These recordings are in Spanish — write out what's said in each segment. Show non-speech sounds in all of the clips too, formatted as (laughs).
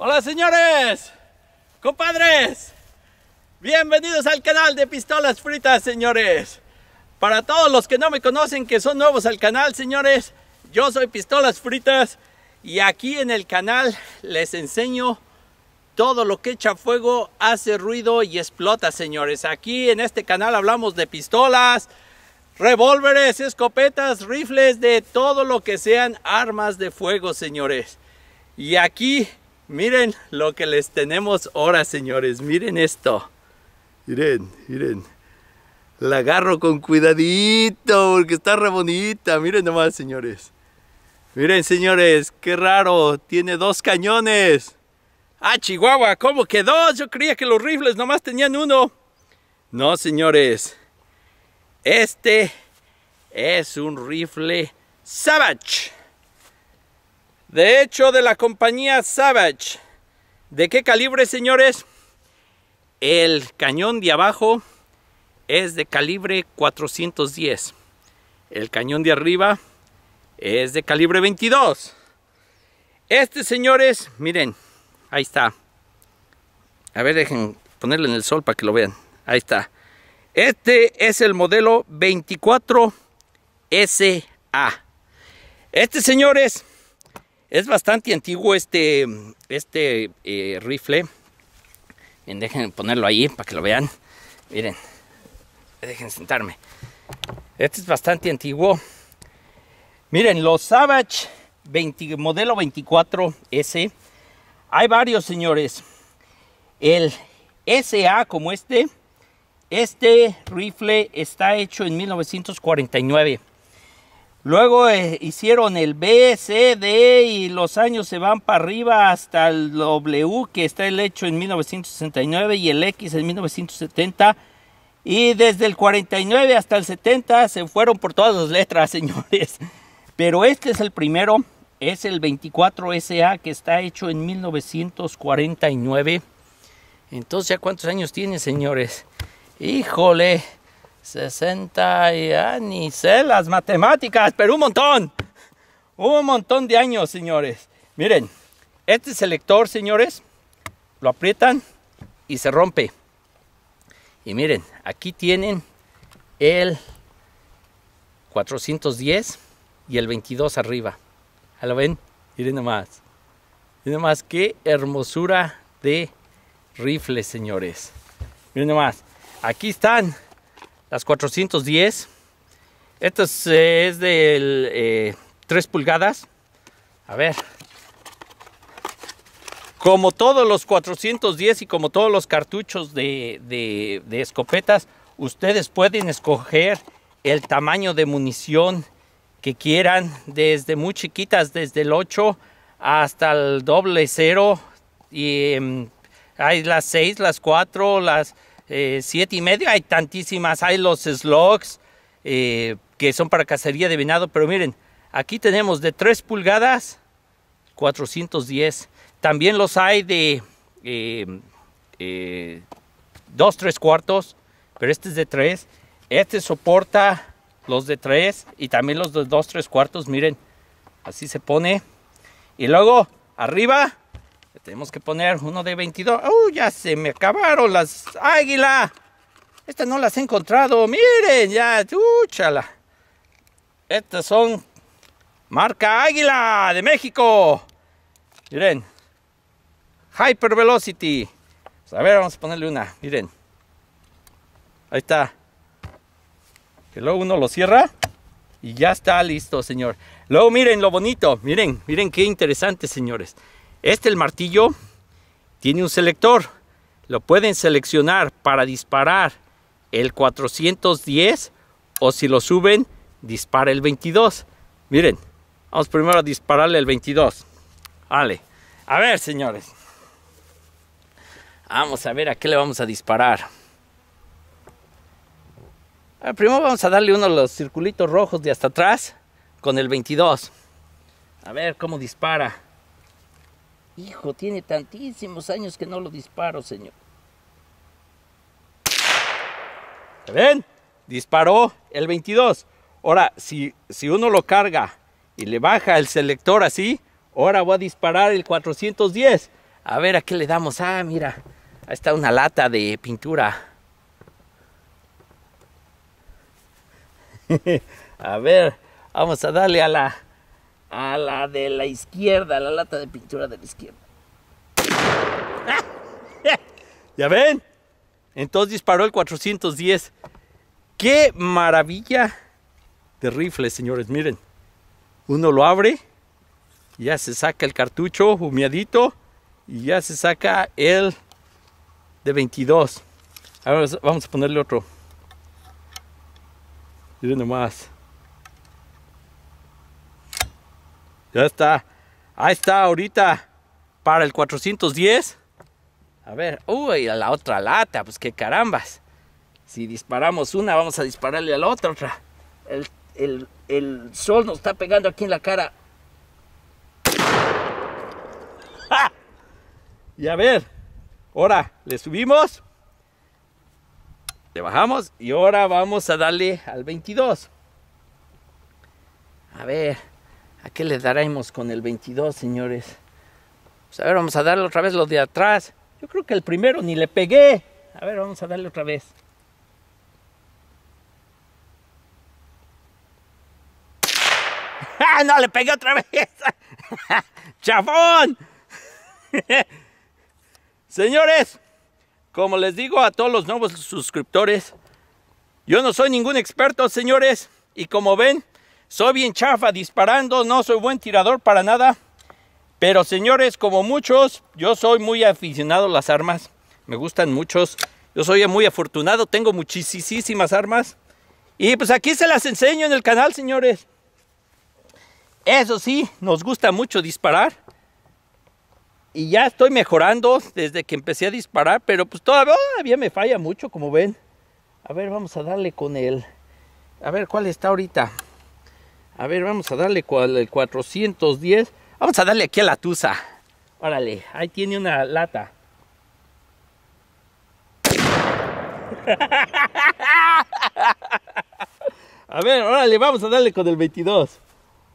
Hola señores, compadres, bienvenidos al canal de Pistolas Fritas señores. Para todos los que no me conocen, que son nuevos al canal señores, yo soy Pistolas Fritas y aquí en el canal les enseño todo lo que echa fuego, hace ruido y explota señores. Aquí en este canal hablamos de pistolas, revólveres, escopetas, rifles, de todo lo que sean armas de fuego señores. Y aquí Miren lo que les tenemos ahora, señores. Miren esto. Miren, miren. La agarro con cuidadito porque está re bonita. Miren nomás, señores. Miren, señores, qué raro. Tiene dos cañones. Ah, Chihuahua, ¿cómo que dos? Yo creía que los rifles nomás tenían uno. No, señores. Este es un rifle Savage. De hecho, de la compañía Savage. ¿De qué calibre, señores? El cañón de abajo es de calibre 410. El cañón de arriba es de calibre 22. Este, señores, miren, ahí está. A ver, dejen ponerle en el sol para que lo vean. Ahí está. Este es el modelo 24 SA. Este, señores, es bastante antiguo este, este eh, rifle. Bien, déjenme ponerlo ahí para que lo vean. Miren, dejen sentarme. Este es bastante antiguo. Miren, los Savage modelo 24S. Hay varios, señores. El SA como este. Este rifle está hecho en 1949. Luego eh, hicieron el B, C, D y los años se van para arriba hasta el W que está hecho en 1969 y el X en 1970. Y desde el 49 hasta el 70 se fueron por todas las letras, (laughs) señores. Pero este es el primero, es el 24SA que está hecho en 1949. Entonces, ¿ya cuántos años tiene, señores? Híjole. 60 años ah, las matemáticas, pero un montón. Un montón de años, señores. Miren, este selector, señores, lo aprietan y se rompe. Y miren, aquí tienen el 410 y el 22 arriba. ¿Lo ven? Miren nomás. Miren nomás qué hermosura de rifles, señores. Miren nomás. Aquí están las 410. Esta es, eh, de 3 eh, pulgadas. A ver. Como todos los 410 y como todos los cartuchos de, escopetas, ustedes pueden escoger el tamaño de munición que quieran, desde muy chiquitas, desde el 8 hasta el doble cero. Y em, hay las 6, las 4, las eh, y medio, hay tantísimas, hay los slogs eh, que son para cacería de venado, pero miren, aquí tenemos de 3 pulgadas, 410. También los hay de 2, eh, 3 eh, cuartos, pero este es de 3. Este soporta los de 3 y también los de 2, 3 cuartos, miren, así se pone. Y luego arriba tenemos que poner uno de 22. Uy, Ya se me acabaron las águila. Estas no las he encontrado. Miren, ya. ¡Uchala! Estas son marca águila de México. Miren. Hyper Velocity. Pues, a ver, vamos a ponerle una. Miren. Ahí está. Que luego uno lo cierra. Y ya está listo, señor. Luego miren lo bonito. Miren, miren qué interesante, señores. Este el martillo tiene un selector. Lo pueden seleccionar para disparar el 410 o si lo suben, dispara el 22. Miren, vamos primero a dispararle el 22. Vale. A ver, señores. Vamos a ver a qué le vamos a disparar. primero vamos a darle uno de los circulitos rojos de hasta atrás con el 22. A ver cómo dispara. Hijo, tiene tantísimos años que no lo disparo, señor. ven? Disparó el 22. Ahora, si, si uno lo carga y le baja el selector así, ahora voy a disparar el 410. A ver, ¿a qué le damos? Ah, mira, ahí está una lata de pintura. (laughs) a ver, vamos a darle a la a la de la izquierda, a la lata de pintura de la izquierda. (laughs) ¿Ya ven? Entonces disparó el 410. ¡Qué maravilla de rifle señores! Miren, uno lo abre, ya se saca el cartucho humeadito y ya se saca el de 22. Ahora vamos a ponerle otro. Miren nomás. Ya está. Ahí está ahorita para el 410. A ver, uy, la otra lata, pues qué carambas. Si disparamos una, vamos a dispararle a la otra. El, sol nos está pegando aquí en la cara. Y a ver, ahora le subimos, le bajamos y ahora vamos a darle al 22. A ver. ¿A qué le daremos con el 22, señores? Pues a ver, vamos a darle otra vez lo de atrás. Yo creo que el primero ni le pegué. A ver, vamos a darle otra vez. ¡Ah, (laughs) no! Le pegué otra vez. (laughs) ¡Chafón! (laughs) Señores, como les digo a todos los nuevos suscriptores, yo no soy ningún experto, señores. Y como ven, soy bien chafa disparando, no soy buen tirador para nada. Pero señores, como muchos, yo soy muy aficionado a las armas. Me gustan muchos. Yo soy muy afortunado, tengo muchísimas armas. Y pues aquí se las enseño en el canal, señores. Eso sí, nos gusta mucho disparar. Y ya estoy mejorando desde que empecé a disparar, pero pues todavía, me falla mucho, como ven. A ver, vamos a darle con él. A ver, ¿cuál está ahorita? A ver, vamos a darle con el 410. Vamos a darle aquí a la tusa. Órale, ahí tiene una lata. (laughs) A ver, órale, vamos a darle con el 22.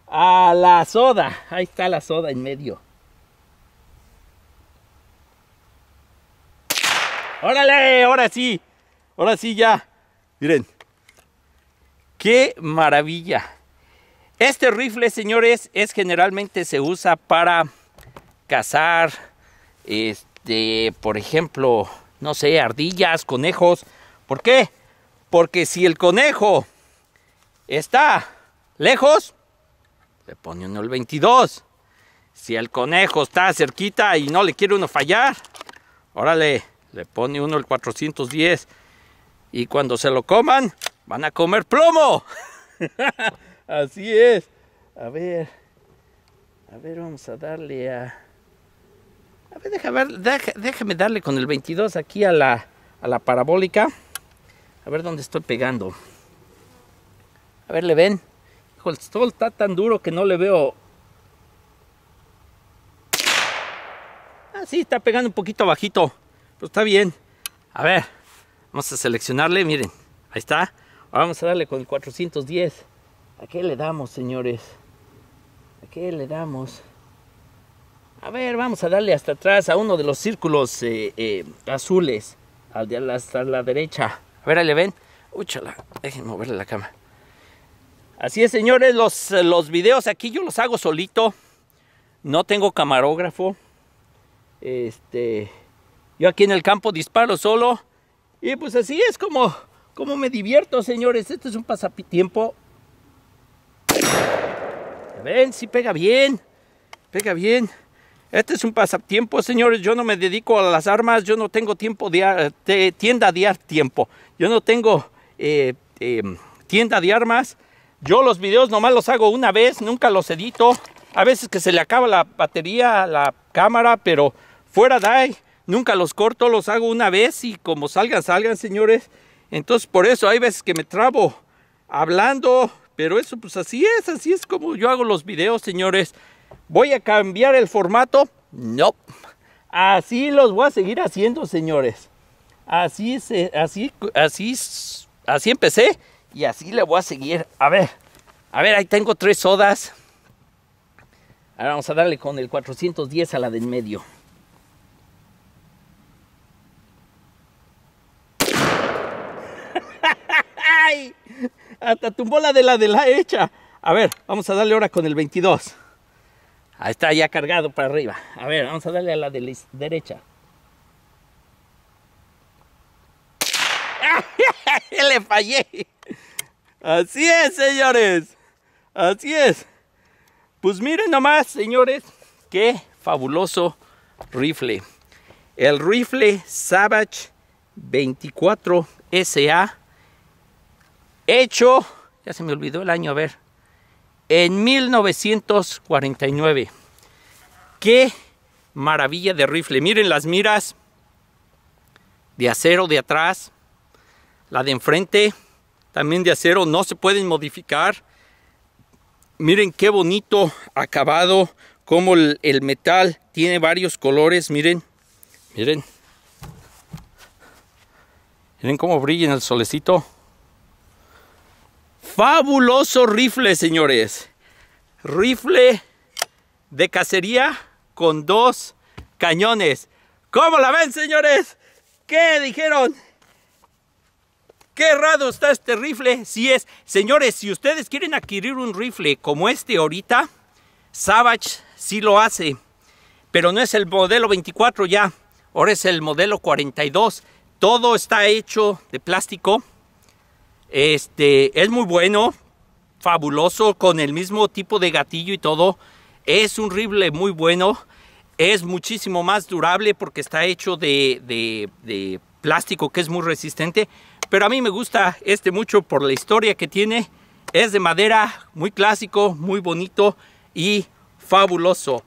A la soda. Ahí está la soda en medio. Órale, ahora sí. Ahora sí ya. Miren. Qué maravilla. Este rifle, señores, es generalmente se usa para cazar, este, por ejemplo, no sé, ardillas, conejos. ¿Por qué? Porque si el conejo está lejos, le pone uno el 22. Si el conejo está cerquita y no le quiere uno fallar, órale, le pone uno el 410. Y cuando se lo coman, van a comer plomo. (laughs) Así es. A ver. A ver, vamos a darle a... A ver, déjame, darle con el 22 aquí a la, a la parabólica. A ver dónde estoy pegando. A ver, ¿le ven? Hijo, el sol está tan duro que no le veo... Ah, sí, está pegando un poquito bajito. Pero está bien. A ver, vamos a seleccionarle, miren. Ahí está. vamos a darle con el 410. ¿A qué le damos, señores? ¿A qué le damos? A ver, vamos a darle hasta atrás a uno de los círculos eh, eh, azules. Al de hasta la derecha. A ver, ahí le ven. Úchala, déjenme moverle la cama. Así es, señores, los, los videos aquí yo los hago solito. No tengo camarógrafo. Este, yo aquí en el campo disparo solo. Y pues así es como, me divierto, señores. Este es un pasatiempo ven, si pega bien. Pega bien. Este es un pasatiempo, señores. Yo no me dedico a las armas. Yo no tengo tiempo de, eh, tienda de tiempo. Yo no tengo eh, eh, tienda de armas. Yo los videos nomás los hago una vez. Nunca los edito. A veces que se le acaba la batería la cámara, pero fuera de ahí. Nunca los corto, los hago una vez y como salgan, salgan, señores. Entonces, por eso hay veces que me trabo hablando, pero eso, pues así es, así es como yo hago los videos, señores. ¿Voy a cambiar el formato? No. Así los voy a seguir haciendo, señores. Así, se, así, así, así empecé y así le voy a seguir. A ver, a ver, ahí tengo tres sodas. Ahora vamos a darle con el 410 a la del medio. (laughs) ¡Ay! Hasta tumbó la de la de la hecha. A ver, vamos a darle ahora con el 22. Ahí está ya cargado para arriba. A ver, vamos a darle a la de la derecha. (laughs) le fallé. Así es, señores. Así es. Pues miren nomás, señores, qué fabuloso rifle. El rifle Savage 24 SA hecho, ya se me olvidó el año, a ver, en 1949. ¡Qué maravilla de rifle! Miren las miras de acero de atrás, la de enfrente también de acero, no se pueden modificar. Miren qué bonito acabado, cómo el, el metal tiene varios colores, miren, miren. Miren cómo brilla en el solecito. Fabuloso rifle, señores. Rifle de cacería con dos cañones. ¿Cómo la ven, señores? ¿Qué dijeron? Qué raro está este rifle. Si es, señores, si ustedes quieren adquirir un rifle como este ahorita, Savage sí lo hace, pero no es el modelo 24 ya, ahora es el modelo 42. Todo está hecho de plástico este, es muy bueno, fabuloso, con el mismo tipo de gatillo y todo. Es un rifle muy bueno. Es muchísimo más durable porque está hecho de, de plástico que es muy resistente. Pero a mí me gusta este mucho por la historia que tiene. Es de madera, muy clásico, muy bonito y fabuloso.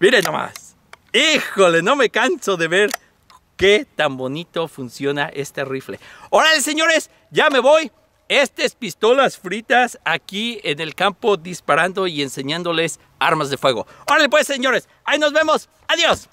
Miren nomás. Híjole, no me canso de ver qué tan bonito funciona este rifle. Órale, señores, ya me voy. Estas pistolas fritas aquí en el campo disparando y enseñándoles armas de fuego. Órale pues, señores, ahí nos vemos. Adiós.